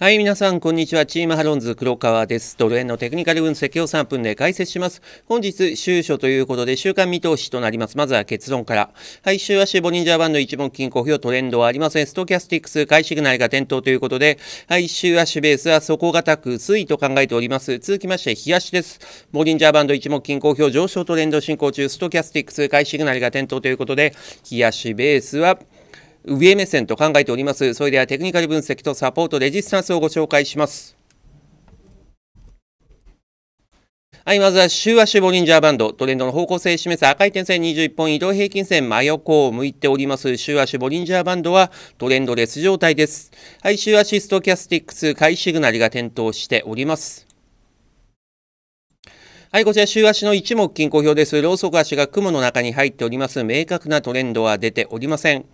はい、皆さん、こんにちは。チームハロンズ黒川です。ドル円のテクニカル分析を3分で解説します。本日、週初ということで、週間見通しとなります。まずは結論から。はい、週足、ボリンジャーバンド一目金庫表トレンドはありません。ストキャスティックス、買いシグナルが点灯ということで、はい、週足ベースは底堅く推移と考えております。続きまして、日足です。ボリンジャーバンド一目金庫表上昇トレンド進行中、ストキャスティックス、買いシグナルが点灯ということで、日足ベースは、上目線と考えております。それではテクニカル分析とサポートレジスタンスをご紹介します。はい、まずは週足ボリンジャーバンド、トレンドの方向性を示す赤い点線21本移動平均線真横を向いております。週足ボリンジャーバンドはトレンドレス状態です。はい、週足ストキャスティックス、買いシグナルが点灯しております。はい、こちら、週足の一目均衡表です。ローソク足が雲の中に入っております。明確なトレンドは出ておりません。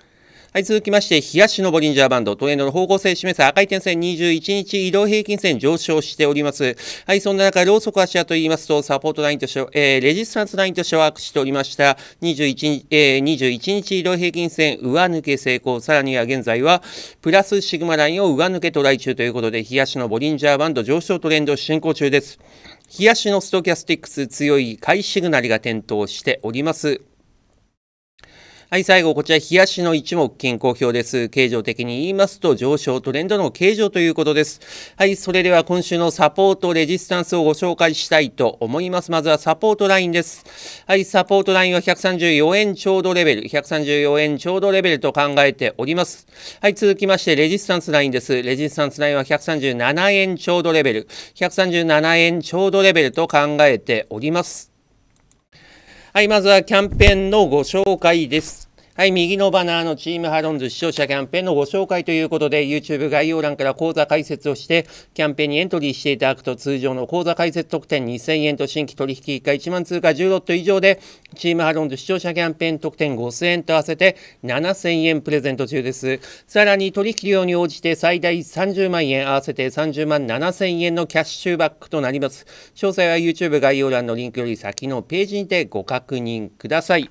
はい、続きまして、冷やしのボリンジャーバンド、トレンドの方向性を示す赤い点線21日移動平均線上昇しております。はい、そんな中、ローソク足屋といいますと、サポートラインとして、えー、レジスタンスラインとしてワークしておりました、21日、えー、21日移動平均線上抜け成功、さらには現在は、プラスシグマラインを上抜けトライ中ということで、冷やしのボリンジャーバンド上昇トレンド進行中です。冷やしのストキャスティックス強い買いシグナルが点灯しております。はい、最後、こちら、冷やしの一目健康表です。形状的に言いますと、上昇トレンドの形状ということです。はい、それでは今週のサポートレジスタンスをご紹介したいと思います。まずはサポートラインです。はい、サポートラインは134円ちょうどレベル、134円ちょうどレベルと考えております。はい、続きまして、レジスタンスラインです。レジスタンスラインは137円ちょうどレベル、137円ちょうどレベルと考えております。はい、まずはキャンペーンのご紹介です。はい、右のバナーのチームハロンズ視聴者キャンペーンのご紹介ということで、YouTube 概要欄から講座解説をして、キャンペーンにエントリーしていただくと、通常の講座解説特典2000円と新規取引1回1万通貨10ロット以上で、チームハロンズ視聴者キャンペーン特典5000円と合わせて7000円プレゼント中です。さらに取引量に応じて最大30万円合わせて30万7000円のキャッシュバックとなります。詳細は YouTube 概要欄のリンクより先のページにてご確認ください。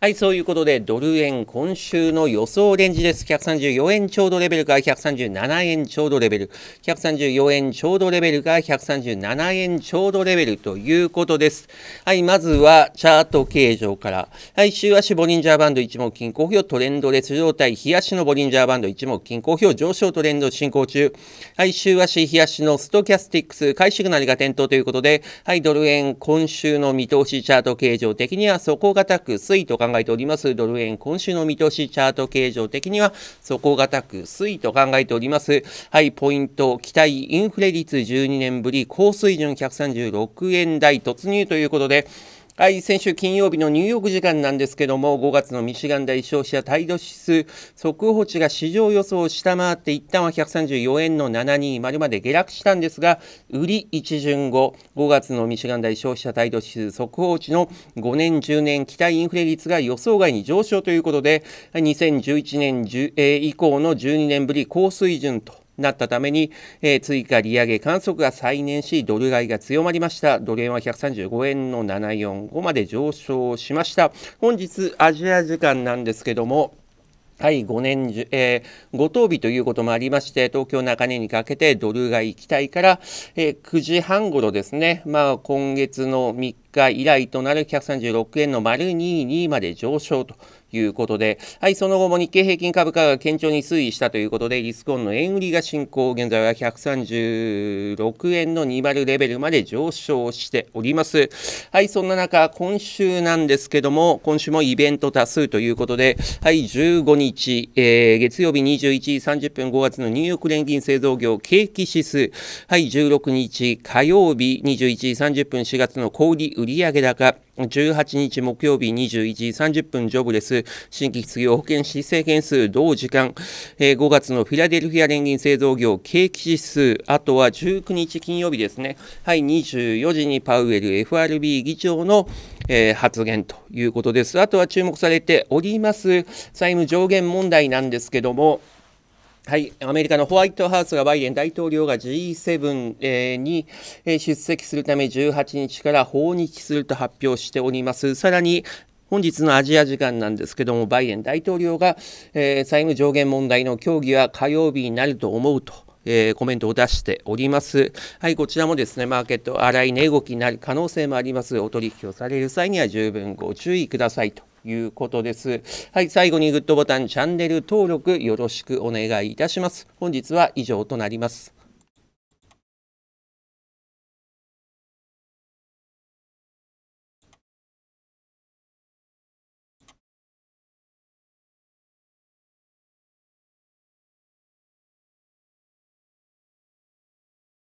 はい、そういうことで、ドル円、今週の予想レンジです。134円ちょうどレベルから137円ちょうどレベル、134円ちょうどレベルから137円ちょうどレベルということです。はい、まずはチャート形状から。はい、週足ボリンジャーバンド一目均衡表トレンド列状態、日足のボリンジャーバンド一目均衡表上昇トレンド進行中。はい、週足、日足のストキャスティックス、回いシグナルが点灯ということで、はい、ドル円、今週の見通しチャート形状的には底堅く、水と価考えておりますドル円、今週の見通しチャート形状的には底堅く推移と考えております。はい、ポイント、期待インフレ率12年ぶり、高水準136円台突入ということで、はい、先週金曜日のニューヨーク時間なんですけども、5月のミシガン大消費者態度指数、速報値が市場予想を下回って、一旦は134円の7 2でまで下落したんですが、売り一巡後、5月のミシガン大消費者態度指数、速報値の5年、10年期待インフレ率が予想外に上昇ということで、2011年以降の12年ぶり高水準と。なったために、えー、追加利上げ観測が再燃しドル買いが強まりましたドル円は135円の745まで上昇しました本日アジア時間なんですけどもはい、5年じ、えー、ご当日ということもありまして、東京中根にかけてドル買い期待から、えー、9時半頃ですね、まあ今月の3日日以来となる136円の丸22まで上昇ということで、はい、その後も日経平均株価が堅調に推移したということで、リスコンの円売りが進行、現在は136円の20レベルまで上昇しております。はい、そんな中、今週なんですけども、今週もイベント多数ということで、はい、15日、えー、月曜日21時30分5月のニューヨーク連銀製造業景気指数、はい、16日火曜日21時30分4月の小売売売上高、18日木曜日21時30分ジョブレス、新規失業保険申請件数同時間、え5月のフィラデルフィア連銀製造業景気指数、あとは19日金曜日ですね、はい、24時にパウエル FRB 議長のえ発言ということです。あとは注目されております債務上限問題なんですけども、はい、アメリカのホワイトハウスがバイデン大統領が G7 に出席するため18日から訪日すると発表しております。さらに本日のアジア時間なんですけども、バイデン大統領が、えー、債務上限問題の協議は火曜日になると思うと。えー、コメントを出しております。はい、こちらもですね、マーケット荒い値動きになる可能性もあります。お取引をされる際には十分ご注意くださいということです。はい、最後にグッドボタン、チャンネル登録よろしくお願いいたします。本日は以上となります。